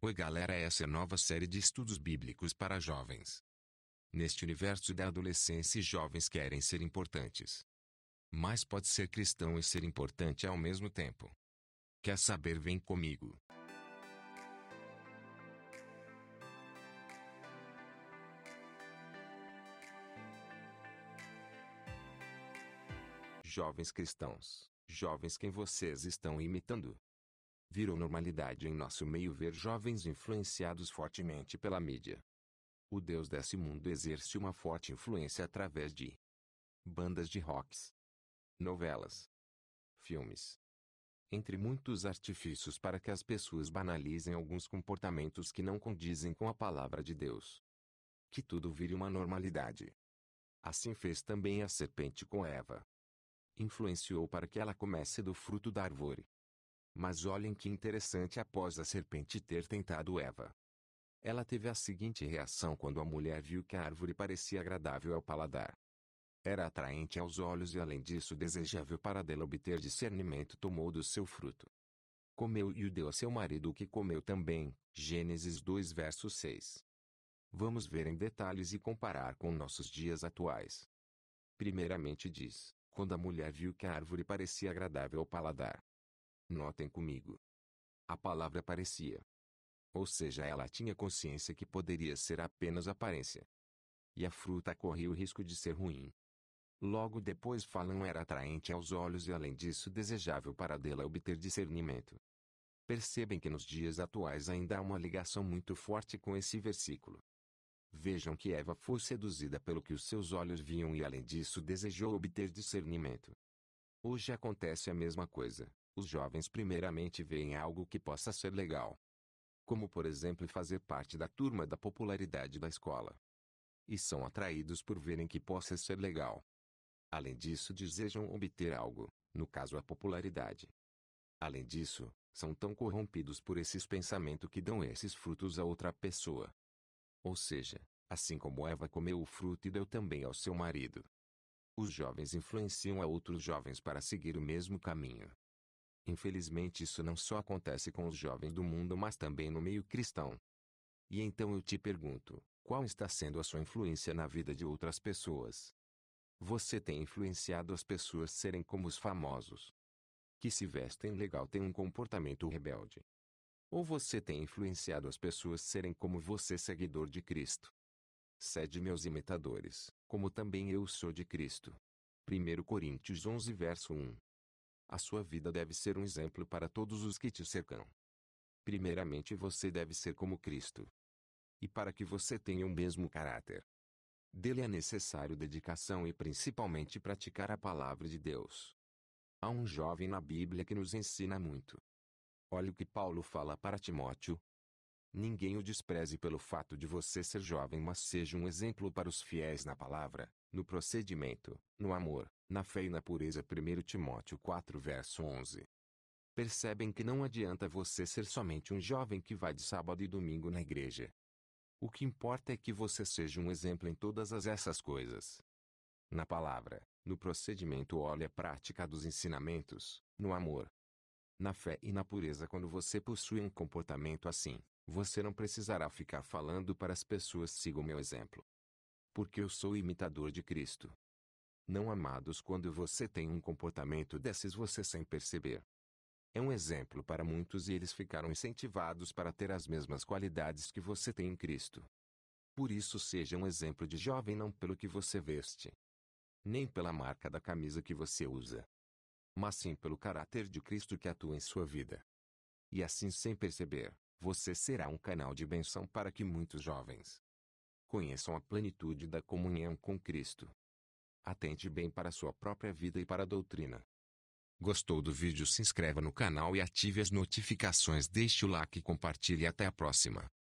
Oi galera, essa é a nova série de estudos bíblicos para jovens. Neste universo da adolescência, jovens querem ser importantes. Mas pode ser cristão e ser importante ao mesmo tempo. Quer saber? Vem comigo. Jovens cristãos, jovens quem vocês estão imitando? virou normalidade em nosso meio ver jovens influenciados fortemente pela mídia. O Deus desse mundo exerce uma forte influência através de bandas de rocks, novelas, filmes, entre muitos artifícios para que as pessoas banalizem alguns comportamentos que não condizem com a palavra de Deus. Que tudo vire uma normalidade. Assim fez também a serpente com Eva. Influenciou para que ela comesse do fruto da árvore, mas olhem que interessante após a serpente ter tentado Eva. Ela teve a seguinte reação quando a mulher viu que a árvore parecia agradável ao paladar. Era atraente aos olhos e além disso desejável para dela obter discernimento tomou do seu fruto. Comeu e o deu a seu marido que comeu também. Gênesis 2 verso 6. Vamos ver em detalhes e comparar com nossos dias atuais. Primeiramente diz, quando a mulher viu que a árvore parecia agradável ao paladar. Notem comigo. A palavra parecia. Ou seja, ela tinha consciência que poderia ser apenas aparência. E a fruta corria o risco de ser ruim. Logo depois Falam era atraente aos olhos e além disso desejável para dela obter discernimento. Percebem que nos dias atuais ainda há uma ligação muito forte com esse versículo. Vejam que Eva foi seduzida pelo que os seus olhos viam e além disso desejou obter discernimento. Hoje acontece a mesma coisa os jovens primeiramente veem algo que possa ser legal. Como por exemplo fazer parte da turma da popularidade da escola. E são atraídos por verem que possa ser legal. Além disso desejam obter algo, no caso a popularidade. Além disso, são tão corrompidos por esses pensamentos que dão esses frutos a outra pessoa. Ou seja, assim como Eva comeu o fruto e deu também ao seu marido. Os jovens influenciam a outros jovens para seguir o mesmo caminho, Infelizmente isso não só acontece com os jovens do mundo mas também no meio cristão. E então eu te pergunto, qual está sendo a sua influência na vida de outras pessoas? Você tem influenciado as pessoas serem como os famosos, que se vestem legal têm um comportamento rebelde. Ou você tem influenciado as pessoas serem como você seguidor de Cristo. Sede meus imitadores, como também eu sou de Cristo. 1 Coríntios 11 verso 1 a sua vida deve ser um exemplo para todos os que te cercam. Primeiramente você deve ser como Cristo. E para que você tenha o mesmo caráter dele é necessário dedicação e principalmente praticar a palavra de Deus. Há um jovem na Bíblia que nos ensina muito. Olha o que Paulo fala para Timóteo, Ninguém o despreze pelo fato de você ser jovem, mas seja um exemplo para os fiéis na palavra, no procedimento, no amor, na fé e na pureza. 1 Timóteo 4 verso 11. Percebem que não adianta você ser somente um jovem que vai de sábado e domingo na igreja. O que importa é que você seja um exemplo em todas as essas coisas. Na palavra, no procedimento olha a prática dos ensinamentos, no amor, na fé e na pureza quando você possui um comportamento assim, você não precisará ficar falando para as pessoas sigam meu exemplo. Porque eu sou imitador de Cristo. Não amados, quando você tem um comportamento desses, você sem perceber. É um exemplo para muitos e eles ficaram incentivados para ter as mesmas qualidades que você tem em Cristo. Por isso, seja um exemplo de jovem não pelo que você veste, nem pela marca da camisa que você usa, mas sim pelo caráter de Cristo que atua em sua vida. E assim, sem perceber, você será um canal de bênção para que muitos jovens conheçam a plenitude da comunhão com Cristo. Atente bem para a sua própria vida e para a doutrina. Gostou do vídeo? Se inscreva no canal e ative as notificações. Deixe o like e compartilhe. Até a próxima.